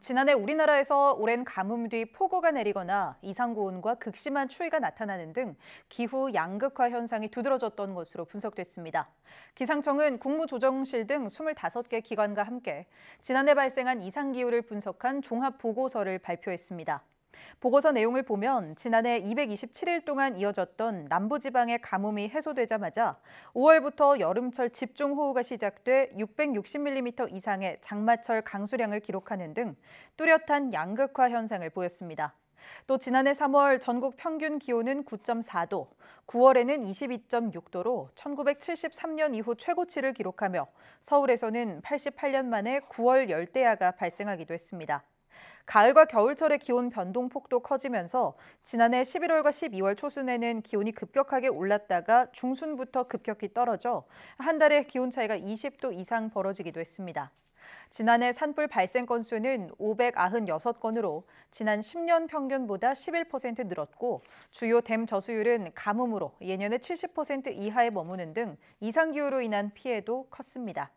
지난해 우리나라에서 오랜 가뭄 뒤 폭우가 내리거나 이상고온과 극심한 추위가 나타나는 등 기후 양극화 현상이 두드러졌던 것으로 분석됐습니다. 기상청은 국무조정실 등 25개 기관과 함께 지난해 발생한 이상기후를 분석한 종합보고서를 발표했습니다. 보고서 내용을 보면 지난해 227일 동안 이어졌던 남부지방의 가뭄이 해소되자마자 5월부터 여름철 집중호우가 시작돼 660mm 이상의 장마철 강수량을 기록하는 등 뚜렷한 양극화 현상을 보였습니다. 또 지난해 3월 전국 평균 기온은 9.4도, 9월에는 22.6도로 1973년 이후 최고치를 기록하며 서울에서는 88년 만에 9월 열대야가 발생하기도 했습니다. 가을과 겨울철의 기온 변동폭도 커지면서 지난해 11월과 12월 초순에는 기온이 급격하게 올랐다가 중순부터 급격히 떨어져 한 달에 기온 차이가 20도 이상 벌어지기도 했습니다. 지난해 산불 발생 건수는 596건으로 지난 10년 평균보다 11% 늘었고 주요 댐 저수율은 가뭄으로 예년의 70% 이하에 머무는 등 이상기후로 인한 피해도 컸습니다.